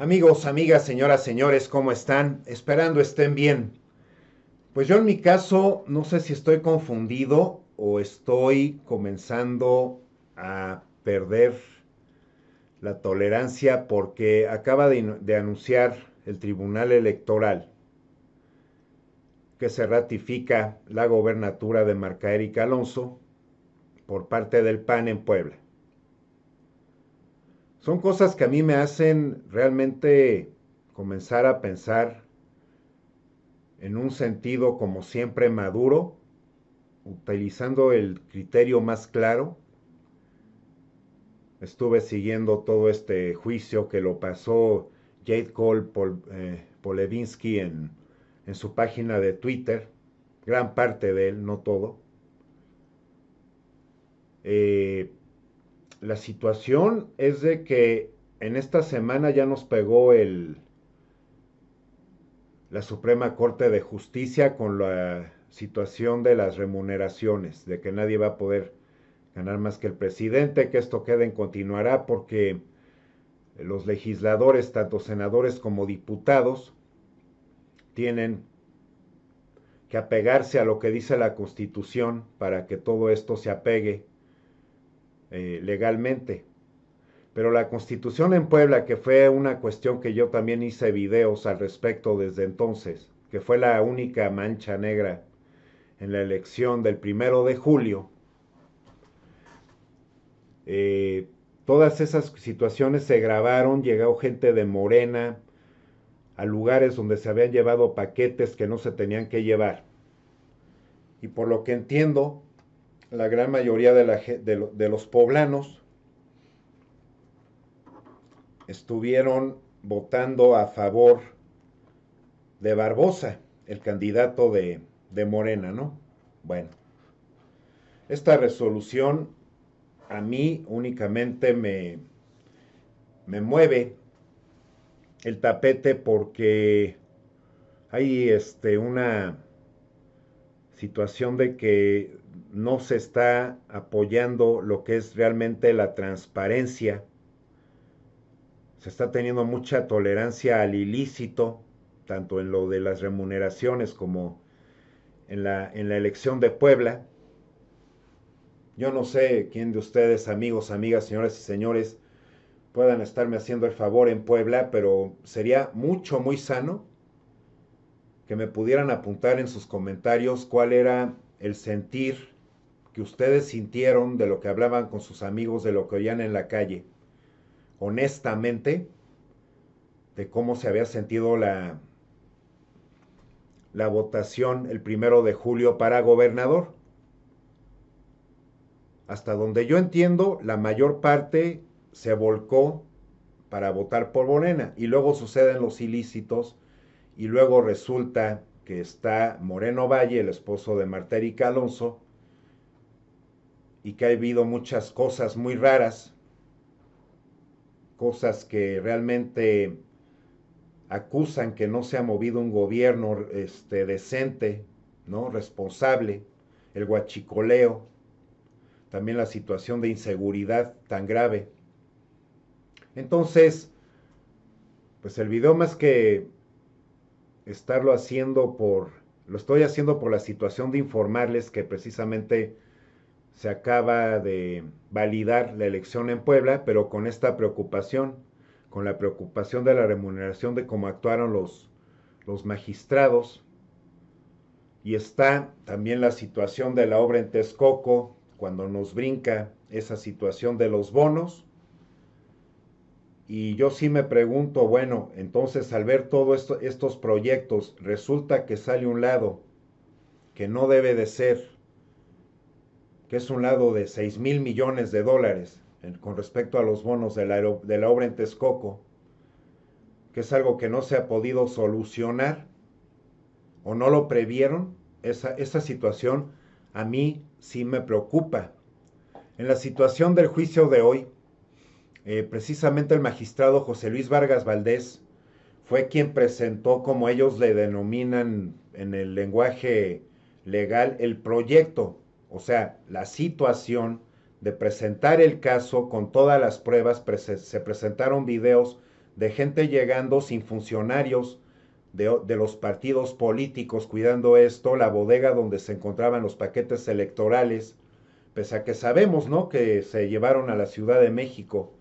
Amigos, amigas, señoras, señores, ¿cómo están? Esperando estén bien. Pues yo en mi caso no sé si estoy confundido o estoy comenzando a perder la tolerancia porque acaba de, anunciar el Tribunal Electoral que se ratifica la gobernatura de Marca Erika Alonso por parte del PAN en Puebla. Son cosas que a mí me hacen realmente comenzar a pensar en un sentido como siempre maduro, utilizando el criterio más claro, estuve siguiendo todo este juicio que lo pasó Jade Cole eh, Polevinsky en, su página de Twitter, gran parte de él, no todo. Eh, la situación es de que en esta semana ya nos pegó el, la Suprema Corte de Justicia con la situación de las remuneraciones, de que nadie va a poder ganar más que el presidente, que esto quede en continuará porque los legisladores, tanto senadores como diputados, tienen que apegarse a lo que dice la Constitución para que todo esto se apegue eh, legalmente. Pero la Constitución en Puebla, que fue una cuestión que yo también hice videos al respecto desde entonces, que fue la única mancha negra en la elección del primero de julio, eh, todas esas situaciones se grabaron, llegó gente de Morena a lugares donde se habían llevado paquetes que no se tenían que llevar. Y por lo que entiendo, la gran mayoría de, los poblanos estuvieron votando a favor de Barbosa, el candidato de, de Morena, ¿no? Bueno, esta resolución a mí únicamente me, me mueve el tapete porque hay este, una situación de que no se está apoyando lo que es realmente la transparencia. Se está teniendo mucha tolerancia al ilícito, tanto en lo de las remuneraciones como en la elección de Puebla. Yo no sé quién de ustedes, amigos, amigas, señoras y señores, puedan estarme haciendo el favor en Puebla, pero sería mucho, muy sano que me pudieran apuntar en sus comentarios cuál era el sentir que ustedes sintieron de lo que hablaban con sus amigos, de lo que oían en la calle. Honestamente, de cómo se había sentido la, la votación el primero de julio para gobernador hasta donde yo entiendo, la mayor parte se volcó para votar por Morena y luego suceden los ilícitos y luego resulta que está Moreno Valle, el esposo de Marta y Alonso, y que ha habido muchas cosas muy raras, cosas que realmente acusan que no se ha movido un gobierno este, decente, ¿no? responsable, el guachicoleo, también la situación de inseguridad tan grave. Entonces, pues el video más que estarlo haciendo por, lo estoy haciendo por la situación de informarles que precisamente se acaba de validar la elección en Puebla, pero con esta preocupación, con la preocupación de la remuneración de cómo actuaron los, los magistrados. Y está también la situación de la obra en Texcoco, cuando nos brinca esa situación de los bonos. Y yo sí me pregunto, bueno, entonces al ver todos estos proyectos, resulta que sale un lado que no debe de ser, que es un lado de 6 mil millones de dólares con respecto a los bonos de la, obra en Texcoco, que es algo que no se ha podido solucionar o no lo previeron, esa situación a mí sí me preocupa. En la situación del juicio de hoy, eh, precisamente el magistrado José Luis Vargas Valdés fue quien presentó, como ellos le denominan en el lenguaje legal, el proyecto, o sea, la situación de presentar el caso con todas las pruebas, se presentaron videos de gente llegando sin funcionarios, de, los partidos políticos cuidando esto, la bodega donde se encontraban los paquetes electorales, pese a que sabemos, ¿no?, que se llevaron a la Ciudad de México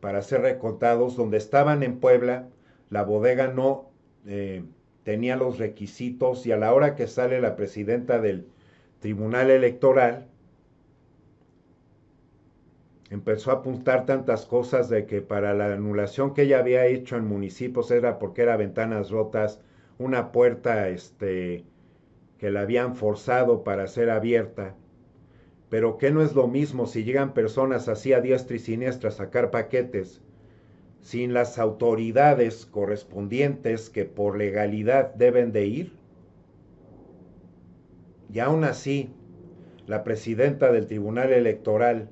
para ser recontados, donde estaban en Puebla, la bodega no eh, tenía los requisitos y a la hora que sale la presidenta del Tribunal Electoral, empezó a apuntar tantas cosas de que para la anulación que ella había hecho en municipios era porque era ventanas rotas, una puerta este, que la habían forzado para ser abierta. Pero que no es lo mismo si llegan personas así a diestra y siniestra a sacar paquetes sin las autoridades correspondientes que por legalidad deben de ir. Y aún así, la presidenta del Tribunal Electoral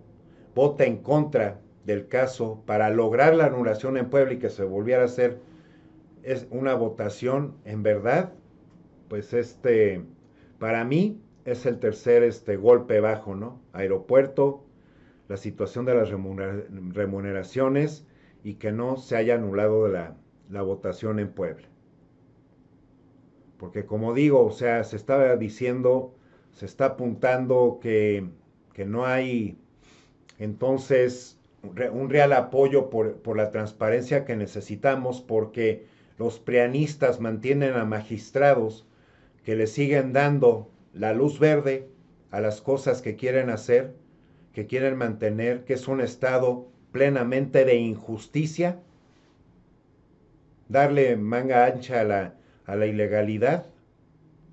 vota en contra del caso para lograr la anulación en Puebla y que se volviera a hacer es una votación en verdad, pues este, para mí es el tercer este, golpe bajo, ¿no? Aeropuerto, la situación de las remuneraciones y que no se haya anulado la, la votación en Puebla. Porque como digo, o sea, se estaba diciendo, se está apuntando que, que no hay entonces, un real apoyo por, la transparencia que necesitamos porque los preanistas mantienen a magistrados que le siguen dando la luz verde a las cosas que quieren hacer, que quieren mantener, que es un Estado plenamente de injusticia, darle manga ancha a la, a la ilegalidad,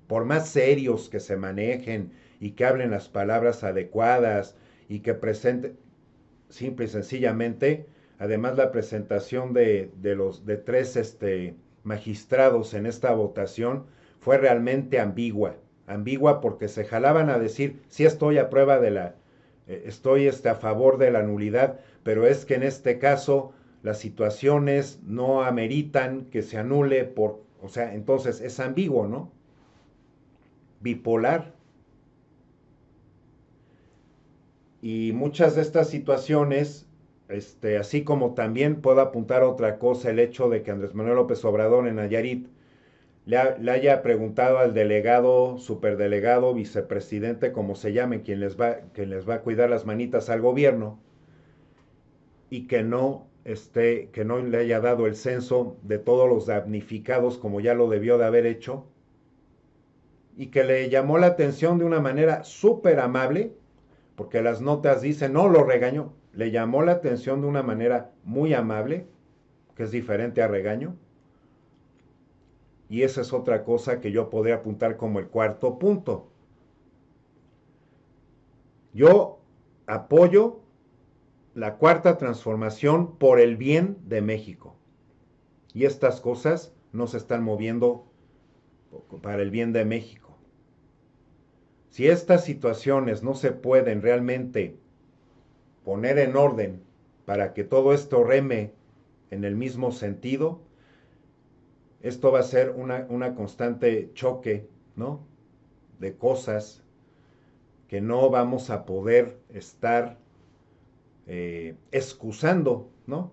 por más serios que se manejen y que hablen las palabras adecuadas y que presente simple y sencillamente, además la presentación de, de los de tres este, magistrados en esta votación fue realmente ambigua, ambigua porque se jalaban a decir, sí estoy a prueba de la, eh, estoy este, a favor de la nulidad, pero es que en este caso las situaciones no ameritan que se anule por, o sea, entonces es ambiguo, ¿no? Bipolar. Y muchas de estas situaciones, este, así como también puedo apuntar otra cosa, el hecho de que Andrés Manuel López Obrador en Nayarit le, haya preguntado al delegado, superdelegado, vicepresidente, como se llame, quien les, va, quien les va a cuidar las manitas al gobierno, y que no esté, que no le haya dado el censo de todos los damnificados como ya lo debió de haber hecho, y que le llamó la atención de una manera súper amable porque las notas dicen, no, lo regañó. Le llamó la atención de una manera muy amable, que es diferente a regaño. Y esa es otra cosa que yo podría apuntar como el cuarto punto. Yo apoyo la cuarta transformación por el bien de México. Y estas cosas no se están moviendo para el bien de México. Si estas situaciones no se pueden realmente poner en orden para que todo esto reme en el mismo sentido, esto va a ser una, constante choque, ¿no? De cosas que no vamos a poder estar eh, excusando, ¿no?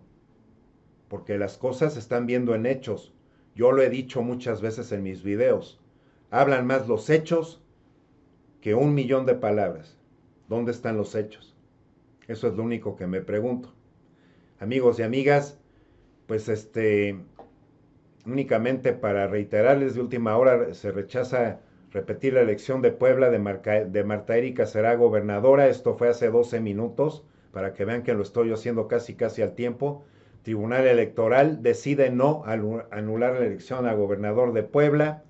Porque las cosas se están viendo en hechos. Yo lo he dicho muchas veces en mis videos. Hablan más los hechos que un millón de palabras. ¿Dónde están los hechos? Eso es lo único que me pregunto. Amigos y amigas, pues este, únicamente para reiterarles de última hora, se rechaza repetir la elección de Puebla de, de Marta Erika será gobernadora. Esto fue hace 12 minutos, para que vean que lo estoy haciendo casi casi al tiempo. Tribunal Electoral decide no anular la elección a gobernador de Puebla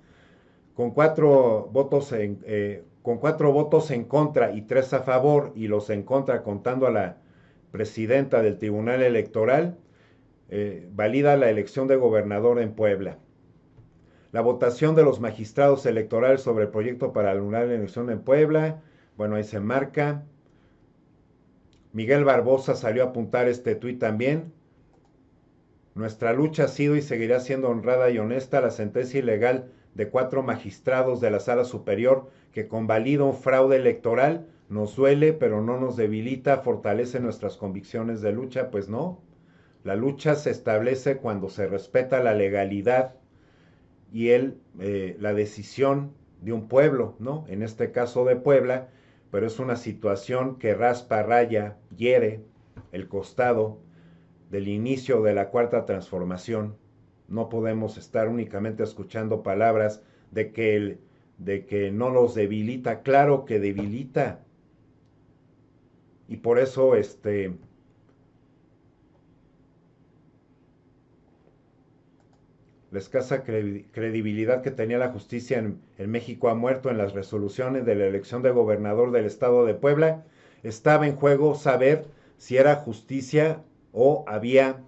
con cuatro votos en, eh, con votos en contra y tres a favor y los en contra contando a la presidenta del Tribunal Electoral, eh, valida la elección de gobernador en Puebla. La votación de los magistrados electorales sobre el proyecto para anular la elección en Puebla, bueno, ahí se marca. Miguel Barbosa salió a apuntar este tuit también. Nuestra lucha ha sido y seguirá siendo honrada y honesta. La sentencia ilegal de cuatro magistrados de la Sala Superior que convalida un fraude electoral nos duele, pero no nos debilita, fortalece nuestras convicciones de lucha, pues no. La lucha se establece cuando se respeta la legalidad y el, eh, la decisión de un pueblo, ¿no? En este caso de Puebla, pero es una situación que raspa, raya, hiere el costado del inicio de la cuarta transformación. No podemos estar únicamente escuchando palabras de que, el, de que no los debilita. Claro que debilita. Y por eso, este, La escasa credibilidad que tenía la justicia en, en, México ha muerto en las resoluciones de la elección de gobernador del estado de Puebla. Estaba en juego saber si era justicia o había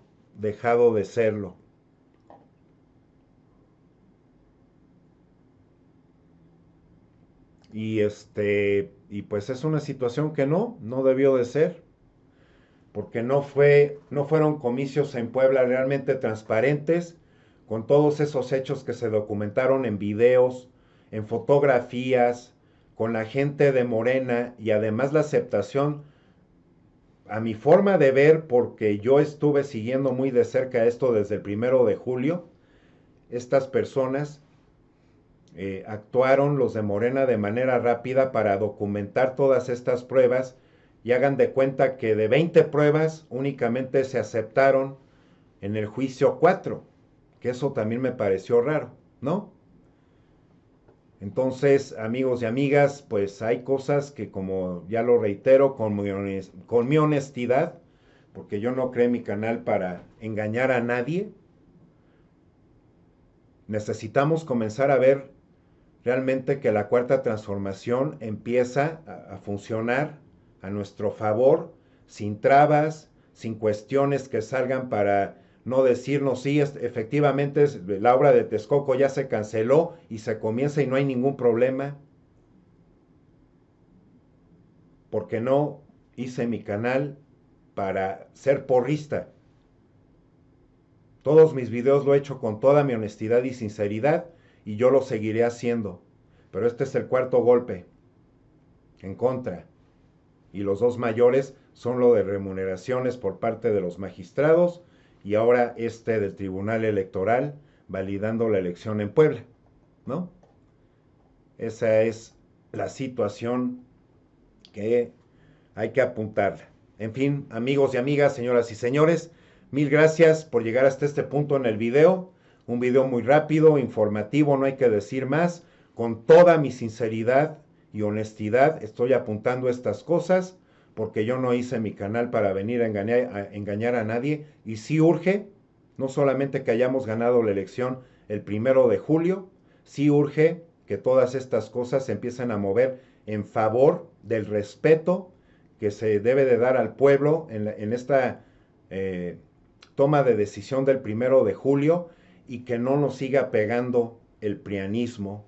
dejado de serlo. Y este, y pues es una situación que no, no debió de ser, porque no fue, no fueron comicios en Puebla realmente transparentes, con todos esos hechos que se documentaron en videos, en fotografías, con la gente de Morena y además la aceptación, a mi forma de ver, porque yo estuve siguiendo muy de cerca esto desde el primero de julio, estas personas eh, actuaron los de Morena de manera rápida para documentar todas estas pruebas y hagan de cuenta que de 20 pruebas únicamente se aceptaron en el juicio 4, que eso también me pareció raro, ¿no? Entonces, amigos y amigas, pues hay cosas que como ya lo reitero con mi, con mi honestidad, porque yo no creé mi canal para engañar a nadie, necesitamos comenzar a ver realmente que la cuarta transformación empieza a, funcionar a nuestro favor, sin trabas, sin cuestiones que salgan para no decirnos, sí, efectivamente la obra de Texcoco ya se canceló y se comienza y no hay ningún problema, porque no hice mi canal para ser porrista. Todos mis videos lo he hecho con toda mi honestidad y sinceridad y yo lo seguiré haciendo. Pero este es el cuarto golpe en contra. Y los dos mayores son lo de remuneraciones por parte de los magistrados y ahora este del Tribunal Electoral validando la elección en Puebla, ¿no? Esa es la situación que hay que apuntar. En fin, amigos y amigas, señoras y señores, mil gracias por llegar hasta este punto en el video. Un video muy rápido, informativo, no hay que decir más. Con toda mi sinceridad y honestidad estoy apuntando estas cosas porque yo no hice mi canal para venir a engañar a, nadie y sí urge, no solamente que hayamos ganado la elección el primero de julio, sí urge que todas estas cosas se empiecen a mover en favor del respeto que se debe de dar al pueblo en, esta eh, toma de decisión del primero de julio y que no nos siga pegando el prianismo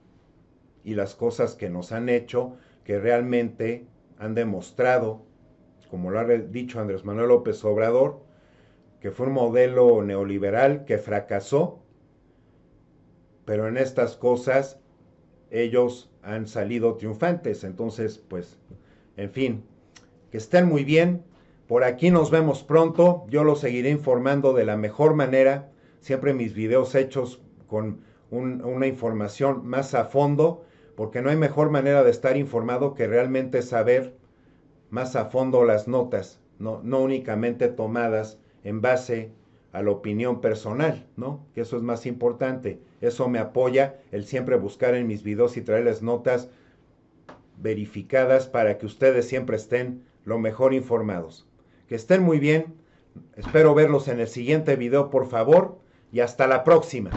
y las cosas que nos han hecho, que realmente han demostrado, como lo ha dicho Andrés Manuel López Obrador, que fue un modelo neoliberal que fracasó, pero en estas cosas ellos han salido triunfantes. Entonces, pues, en fin, que estén muy bien. Por aquí nos vemos pronto. Yo los seguiré informando de la mejor manera siempre mis videos hechos con una información más a fondo, porque no hay mejor manera de estar informado que realmente saber más a fondo las notas, no, no únicamente tomadas en base a la opinión personal, ¿no? Que eso es más importante. Eso me apoya el siempre buscar en mis videos y traer las notas verificadas para que ustedes siempre estén lo mejor informados. Que estén muy bien. Espero verlos en el siguiente video, por favor y hasta la próxima.